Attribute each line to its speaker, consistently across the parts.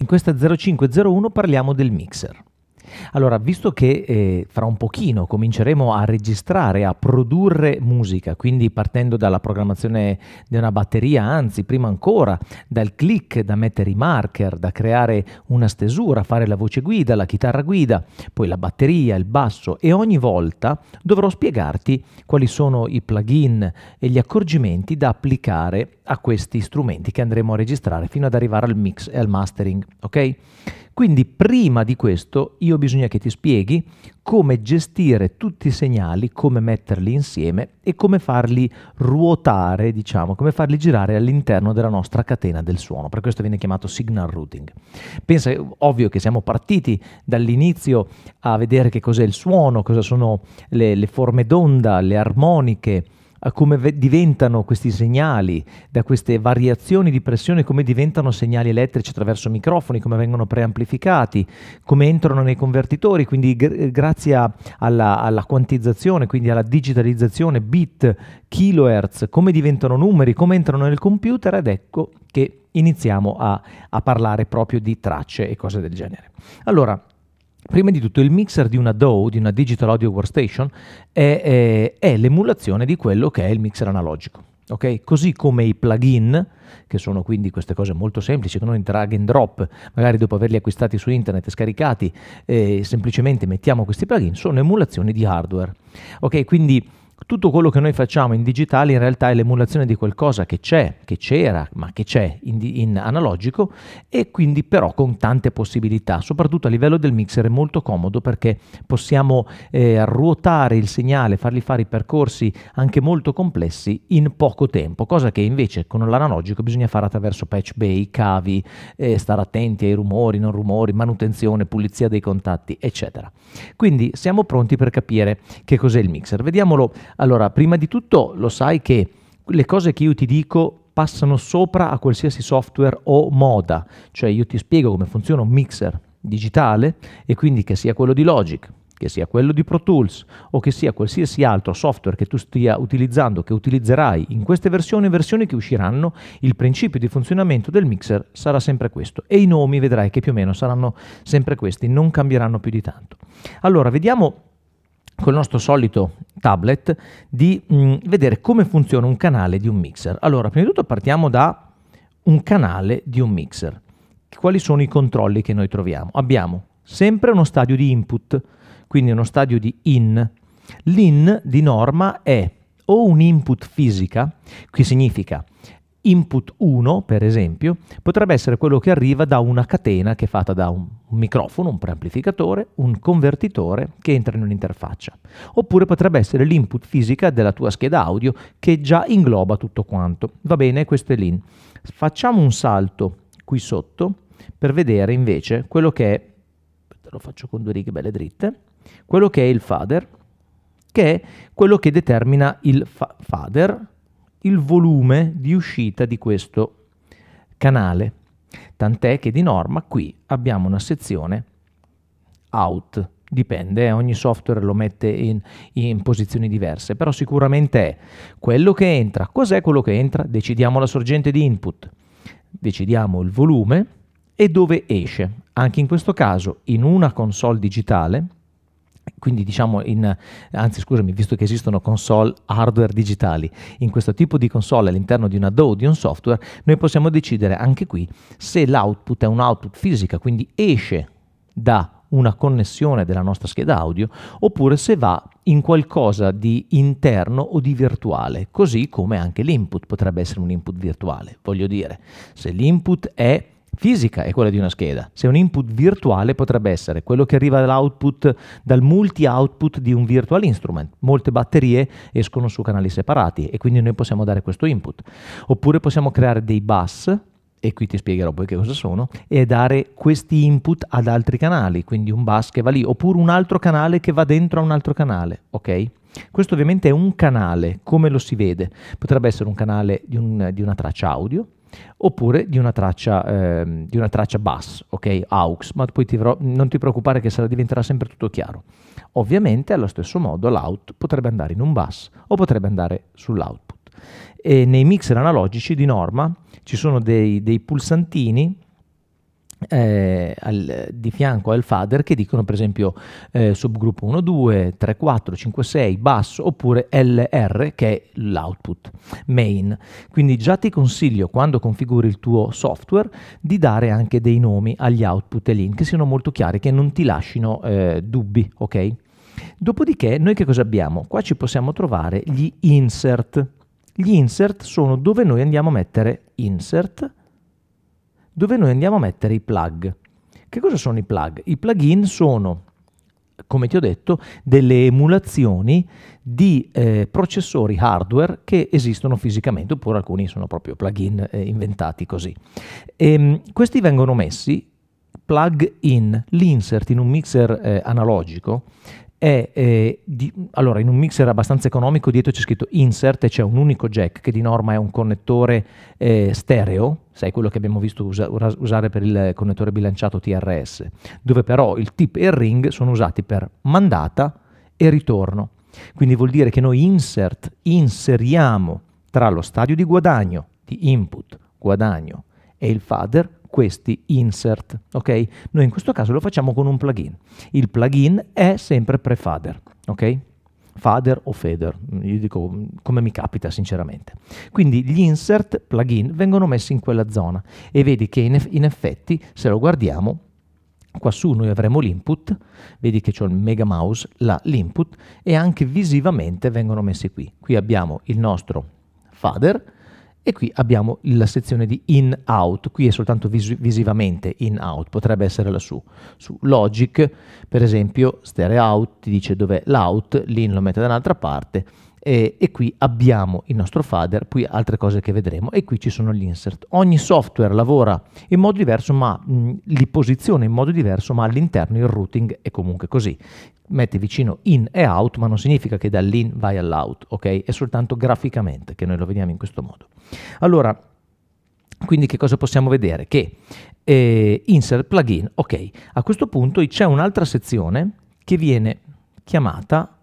Speaker 1: In questa 0501 parliamo del mixer. Allora, visto che eh, fra un pochino cominceremo a registrare, a produrre musica, quindi partendo dalla programmazione di una batteria, anzi prima ancora dal click, da mettere i marker, da creare una stesura, fare la voce guida, la chitarra guida, poi la batteria, il basso e ogni volta dovrò spiegarti quali sono i plugin e gli accorgimenti da applicare a questi strumenti che andremo a registrare fino ad arrivare al mix e al mastering, ok? Quindi prima di questo io bisogna che ti spieghi come gestire tutti i segnali, come metterli insieme e come farli ruotare, diciamo, come farli girare all'interno della nostra catena del suono. Per questo viene chiamato signal routing. Pensa, ovvio che siamo partiti dall'inizio a vedere che cos'è il suono, cosa sono le, le forme d'onda, le armoniche, a come v- diventano questi segnali, da queste variazioni di pressione, come diventano segnali elettrici attraverso microfoni, come vengono preamplificati, come entrano nei convertitori, quindi gr- grazie a, alla, alla, quantizzazione, quindi alla digitalizzazione, bit, kilohertz, come diventano numeri, come entrano nel computer ed ecco che iniziamo a, a parlare proprio di tracce e cose del genere. Allora, Prima di tutto il mixer di una DAW, di una Digital Audio Workstation, è, è, è l'emulazione di quello che è il mixer analogico. Okay? Così come i plugin, che sono quindi queste cose molto semplici, che noi drag and drop, magari dopo averli acquistati su internet e scaricati, eh, semplicemente mettiamo questi plugin, sono emulazioni di hardware. Ok, quindi tutto quello che noi facciamo in digitale in realtà è l'emulazione di qualcosa che c'è, che c'era, ma che c'è in, in, analogico e quindi però con tante possibilità, soprattutto a livello del mixer è molto comodo perché possiamo eh, ruotare il segnale, fargli fare i percorsi anche molto complessi in poco tempo, cosa che invece con l'analogico bisogna fare attraverso patch bay, cavi, eh, stare attenti ai rumori, non rumori, manutenzione, pulizia dei contatti, eccetera. Quindi siamo pronti per capire che cos'è il mixer. Vediamolo allora, prima di tutto lo sai che le cose che io ti dico passano sopra a qualsiasi software o moda, cioè io ti spiego come funziona un mixer digitale e quindi che sia quello di Logic, che sia quello di Pro Tools o che sia qualsiasi altro software che tu stia utilizzando, che utilizzerai in queste versioni, versioni che usciranno, il principio di funzionamento del mixer sarà sempre questo e i nomi vedrai che più o meno saranno sempre questi, non cambieranno più di tanto. Allora, vediamo col nostro solito tablet di mh, mm, vedere come funziona un canale di un mixer. Allora, prima di tutto partiamo da un canale di un mixer. Quali sono i controlli che noi troviamo? Abbiamo sempre uno stadio di input, quindi uno stadio di in. L'in di norma è o un input fisica, che significa Input 1, per esempio, potrebbe essere quello che arriva da una catena che è fatta da un microfono, un preamplificatore, un convertitore che entra in un'interfaccia. Oppure potrebbe essere l'input fisica della tua scheda audio che già ingloba tutto quanto. Va bene, questo è l'in. Facciamo un salto qui sotto per vedere invece quello che è, lo faccio con due righe belle dritte, quello che è il fader, che è quello che determina il fa fader, il volume di uscita di questo canale, tant'è che di norma qui abbiamo una sezione out, dipende, eh, ogni software lo mette in, in, posizioni diverse, però sicuramente è quello che entra, cos'è quello che entra? Decidiamo la sorgente di input, decidiamo il volume e dove esce, anche in questo caso in una console digitale quindi diciamo in, anzi scusami, visto che esistono console hardware digitali, in questo tipo di console all'interno di una DAW di un software, noi possiamo decidere anche qui se l'output è un output fisica, quindi esce da una connessione della nostra scheda audio oppure se va in qualcosa di interno o di virtuale, così come anche l'input potrebbe essere un input virtuale. Voglio dire, se l'input è fisica è quella di una scheda. Se un input virtuale potrebbe essere quello che arriva dall'output, dal multi-output di un virtual instrument. Molte batterie escono su canali separati e quindi noi possiamo dare questo input. Oppure possiamo creare dei bus e qui ti spiegherò poi che cosa sono, e dare questi input ad altri canali, quindi un bus che va lì, oppure un altro canale che va dentro a un altro canale, ok? Questo ovviamente è un canale, come lo si vede? Potrebbe essere un canale di, un, di una traccia audio, oppure di una traccia, eh, di una traccia bass, ok, aux, ma poi ti, non ti preoccupare che sarà, diventerà sempre tutto chiaro. Ovviamente allo stesso modo l'out potrebbe andare in un bus o potrebbe andare sull'output. E nei mixer analogici di norma ci sono dei, dei pulsantini eh, al, di fianco al fader che dicono per esempio eh, subgruppo 1, 2, 3, 4, 5, 6, basso oppure LR che è l'output main. Quindi già ti consiglio quando configuri il tuo software di dare anche dei nomi agli output e link che siano molto chiari, che non ti lasciano eh, dubbi, ok? Dopodiché noi che cosa abbiamo? Qua ci possiamo trovare gli insert. Gli insert sono dove noi andiamo a mettere insert dove noi andiamo a mettere i plug. Che cosa sono i plug? I plugin sono, come ti ho detto, delle emulazioni di eh, processori hardware che esistono fisicamente, oppure alcuni sono proprio plugin eh, inventati così. E, ehm, questi vengono messi plug in, l'insert in un mixer eh, analogico è, eh, di, allora in un mixer abbastanza economico dietro c'è scritto insert e c'è un unico jack che di norma è un connettore eh, stereo, sai quello che abbiamo visto usa, usare per il connettore bilanciato TRS, dove però il tip e il ring sono usati per mandata e ritorno. Quindi vuol dire che noi insert inseriamo tra lo stadio di guadagno di input guadagno e il fader questi insert, ok? Noi in questo caso lo facciamo con un plugin. Il plugin è sempre prefader, ok? Fader o fader, io dico come mi capita sinceramente. Quindi gli insert plugin vengono messi in quella zona e vedi che in, eff in effetti se lo guardiamo Quassù noi avremo l'input, vedi che c'è il mega mouse, l'input e anche visivamente vengono messi qui. Qui abbiamo il nostro fader, e qui abbiamo la sezione di in-out, qui è soltanto vis visivamente in-out, potrebbe essere lassù. Su logic, per esempio, stereo out ti dice dov'è l'out, l'in lo mette da un'altra parte, e, e qui abbiamo il nostro fader, poi altre cose che vedremo e qui ci sono gli insert. Ogni software lavora in modo diverso ma mh, mm, li posiziona in modo diverso ma all'interno il routing è comunque così. Mette vicino in e out ma non significa che dall'in vai all'out, ok? È soltanto graficamente che noi lo vediamo in questo modo. Allora, quindi che cosa possiamo vedere? Che eh, insert plugin, ok, a questo punto c'è un'altra sezione che viene chiamata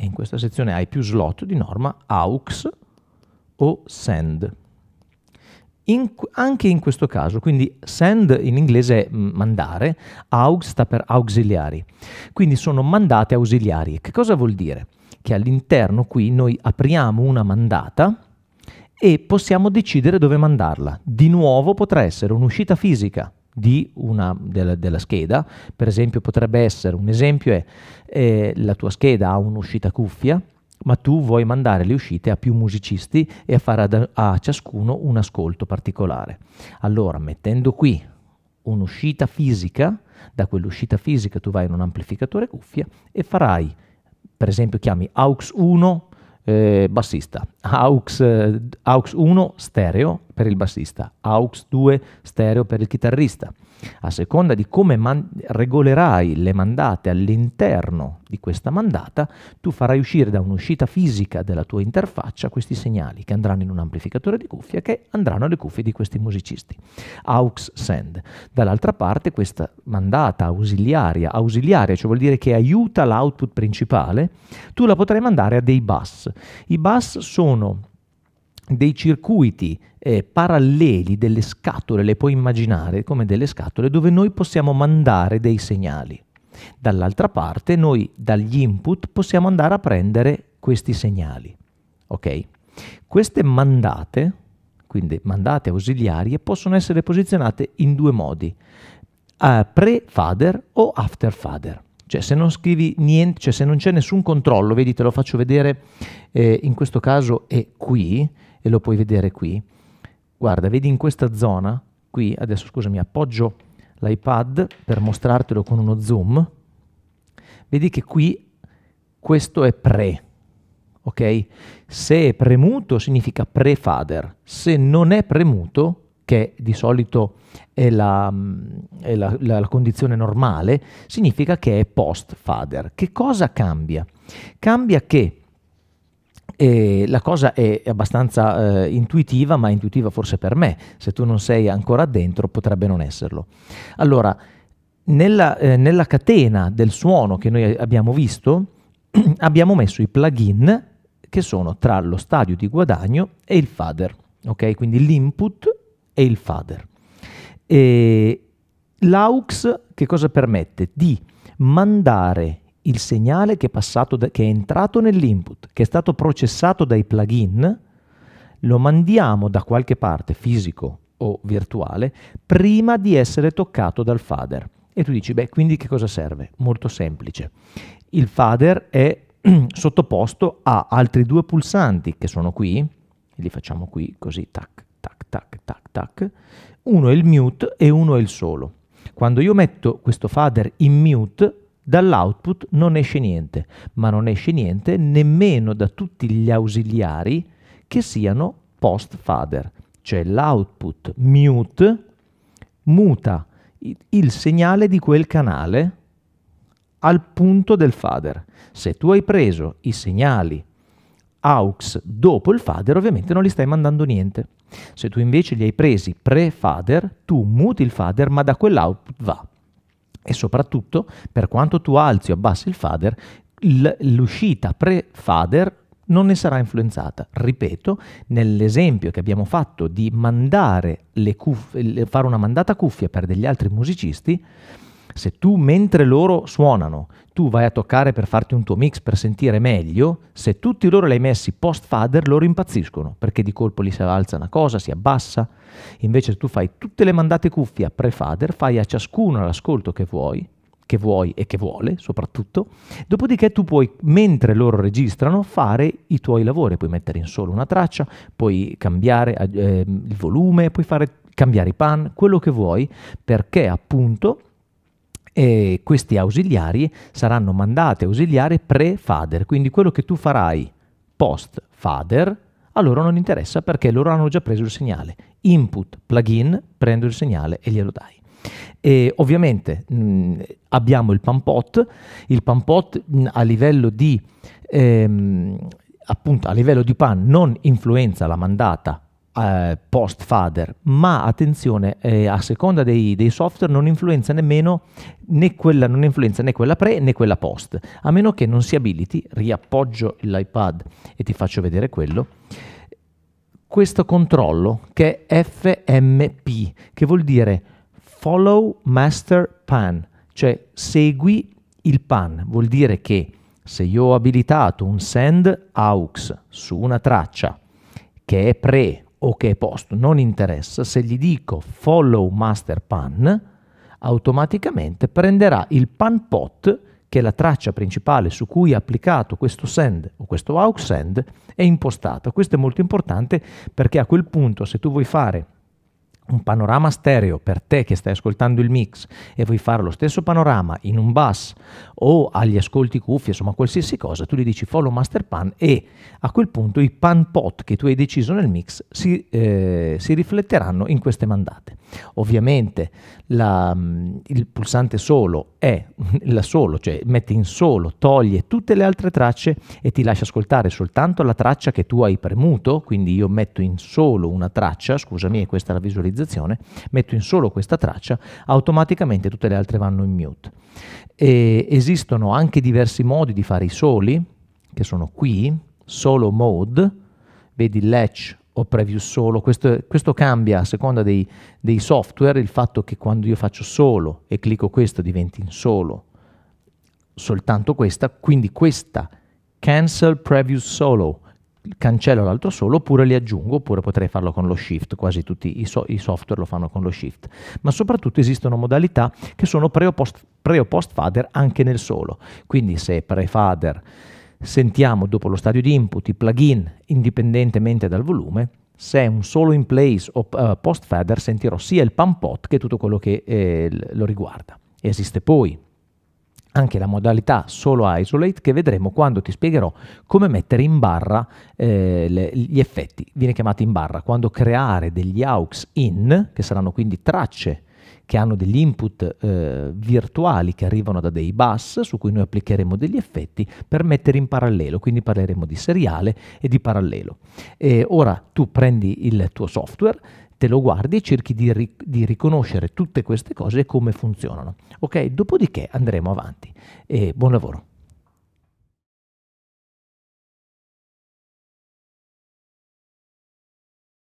Speaker 1: e in questa sezione hai più slot di norma aux o send. In, anche in questo caso, quindi send in inglese è mm, mandare, aux sta per auxiliari, quindi sono mandate ausiliari. Che cosa vuol dire? Che all'interno qui noi apriamo una mandata e possiamo decidere dove mandarla. Di nuovo potrà essere un'uscita fisica una, della, della, scheda, per esempio potrebbe essere, un esempio è eh, la tua scheda ha un'uscita cuffia, ma tu vuoi mandare le uscite a più musicisti e a fare ad, a ciascuno un ascolto particolare. Allora, mettendo qui un'uscita fisica, da quell'uscita fisica tu vai in un amplificatore cuffia e farai, per esempio chiami AUX 1 eh, bassista, AUX, eh, AUX 1 stereo per il bassista, AUX 2 stereo per il chitarrista, a seconda di come man- regolerai le mandate all'interno di questa mandata, tu farai uscire da un'uscita fisica della tua interfaccia questi segnali che andranno in un amplificatore di cuffia che andranno alle cuffie di questi musicisti. AUX send. Dall'altra parte questa mandata ausiliaria, ausiliaria, cioè vuol dire che aiuta l'output principale, tu la potrai mandare a dei bus. I bus sono dei circuiti eh, paralleli delle scatole, le puoi immaginare come delle scatole dove noi possiamo mandare dei segnali. Dall'altra parte noi dagli input possiamo andare a prendere questi segnali. Okay? Queste mandate, quindi mandate ausiliarie, possono essere posizionate in due modi, eh, pre-fader o after-fader. Cioè se non scrivi niente, cioè se non c'è nessun controllo, vedi te lo faccio vedere eh, in questo caso è qui, e lo puoi vedere qui. Guarda, vedi in questa zona, qui adesso scusami, appoggio l'iPad per mostrartelo con uno zoom, vedi che qui questo è pre, ok? Se è premuto significa pre-fader, se non è premuto, che di solito è, la, mm, è la, la, la condizione normale, significa che è post-fader. Che cosa cambia? Cambia che e la cosa è abbastanza eh, intuitiva, ma intuitiva forse per me. Se tu non sei ancora dentro, potrebbe non esserlo. Allora, nella, eh, nella catena del suono che noi abbiamo visto, abbiamo messo i plugin che sono tra lo stadio di guadagno e il fader, ok? Quindi l'input e il fader. E l'aux che cosa permette? Di mandare il segnale che è, da, che è entrato nell'input, che è stato processato dai plugin, lo mandiamo da qualche parte, fisico o virtuale, prima di essere toccato dal fader. E tu dici, beh, quindi che cosa serve? Molto semplice. Il fader è sottoposto a altri due pulsanti che sono qui, li facciamo qui così, tac, tac, tac, tac, tac. Uno è il mute e uno è il solo. Quando io metto questo fader in mute, Dall'output non esce niente, ma non esce niente nemmeno da tutti gli ausiliari che siano post fader, cioè l'output mute muta il segnale di quel canale al punto del fader. Se tu hai preso i segnali aux dopo il fader, ovviamente non li stai mandando niente. Se tu invece li hai presi pre-fader, tu muti il fader, ma da quell'output va e soprattutto per quanto tu alzi o abbassi il fader, l'uscita pre-fader non ne sarà influenzata. Ripeto, nell'esempio che abbiamo fatto di mandare le cuffie, fare una mandata cuffia per degli altri musicisti, se tu mentre loro suonano, tu vai a toccare per farti un tuo mix per sentire meglio, se tutti loro li hai messi post fader loro impazziscono, perché di colpo lì si alza una cosa, si abbassa. Invece tu fai tutte le mandate cuffia pre fader, fai a ciascuno l'ascolto che vuoi, che vuoi e che vuole soprattutto, dopodiché tu puoi, mentre loro registrano, fare i tuoi lavori, puoi mettere in solo una traccia, puoi cambiare eh, ehm, il volume, puoi fare, cambiare i pan, quello che vuoi, perché appunto e questi ausiliari saranno mandati ausiliare pre-fader, quindi quello che tu farai post-fader a loro non interessa perché loro hanno già preso il segnale. Input, plugin, prendo il segnale e glielo dai. E ovviamente mh, mm, abbiamo il pampot, il pampot mh, mm, a livello di ehm, appunto a livello di PAN non influenza la mandata eh, post fader, ma attenzione, eh, a seconda dei, dei, software non influenza nemmeno né quella, non influenza né quella pre né quella post, a meno che non si abiliti, riappoggio l'iPad e ti faccio vedere quello, questo controllo che è FMP, che vuol dire Follow Master Pan, cioè segui il pan, vuol dire che se io ho abilitato un send aux su una traccia che è pre o che è posto, non interessa, se gli dico follow master pan, automaticamente prenderà il pan pot che è la traccia principale su cui è applicato questo send o questo aux send è impostata. Questo è molto importante perché a quel punto se tu vuoi fare un panorama stereo per te che stai ascoltando il mix e vuoi fare lo stesso panorama in un bus o agli ascolti cuffie, insomma qualsiasi cosa, tu gli dici follow master pan e a quel punto i pan pot che tu hai deciso nel mix si, eh, si rifletteranno in queste mandate. Ovviamente la, mm, il pulsante solo è la solo, cioè mette in solo, toglie tutte le altre tracce e ti lascia ascoltare soltanto la traccia che tu hai premuto, quindi io metto in solo una traccia, scusami, e questa è la visualizzazione, metto in solo questa traccia, automaticamente tutte le altre vanno in mute. E, Esistono anche diversi modi di fare i soli, che sono qui, solo mode, vedi latch o preview solo, questo, questo cambia a seconda dei, dei, software, il fatto che quando io faccio solo e clicco questo diventi in solo, soltanto questa, quindi questa cancel preview solo, cancello l'altro solo oppure li aggiungo oppure potrei farlo con lo shift, quasi tutti i, so i, software lo fanno con lo shift, ma soprattutto esistono modalità che sono pre o post pre o post fader anche nel solo. Quindi se pre fader sentiamo dopo lo stadio di input i plugin indipendentemente dal volume, se è un solo in place o uh, post fader sentirò sia il pump pot che tutto quello che eh, lo riguarda. Esiste poi anche la modalità solo isolate che vedremo quando ti spiegherò come mettere in barra eh, le, gli effetti, viene chiamato in barra, quando creare degli aux in, che saranno quindi tracce che hanno degli input eh, virtuali che arrivano da dei bus su cui noi applicheremo degli effetti per mettere in parallelo, quindi parleremo di seriale e di parallelo. E ora tu prendi il tuo software, te lo guardi e cerchi di, ric di, riconoscere tutte queste cose e come funzionano. Ok, dopodiché andremo avanti. E buon lavoro.